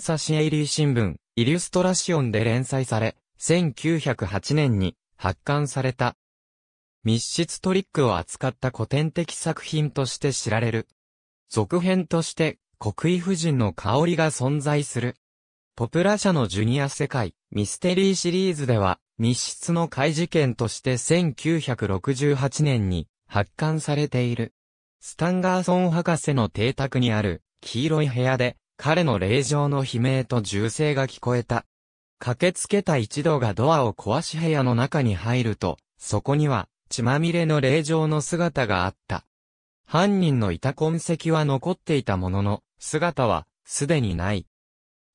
サシエイリー新聞、イリュストラシオンで連載され、1908年に発刊された。密室トリックを扱った古典的作品として知られる。続編として、国威夫人の香りが存在する。ポプラ社のジュニア世界、ミステリーシリーズでは、密室の怪事件として1968年に発刊されている。スタンガーソン博士の邸宅にある黄色い部屋で彼の霊場の悲鳴と銃声が聞こえた。駆けつけた一同がドアを壊し部屋の中に入ると、そこには、血まみれの霊場の姿があった。犯人のいた痕跡は残っていたものの、姿は、すでにない。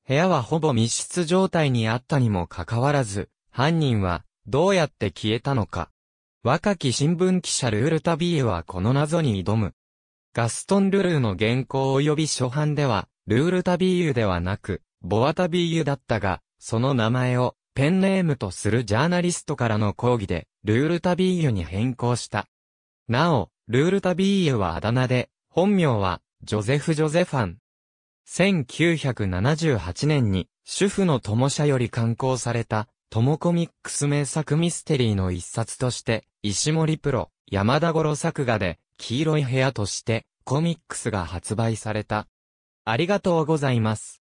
部屋はほぼ密室状態にあったにもかかわらず、犯人は、どうやって消えたのか。若き新聞記者ルールタビーはこの謎に挑む。ガストン・ルルーの原稿及び初版では、ルールタビーユではなく、ボアタビーユだったが、その名前をペンネームとするジャーナリストからの抗議で、ルールタビーユに変更した。なお、ルールタビーユはあだ名で、本名は、ジョゼフ・ジョゼファン。1978年に、主婦の友社より刊行された、友コミックス名作ミステリーの一冊として、石森プロ、山田五郎作画で、黄色い部屋として、コミックスが発売された。ありがとうございます。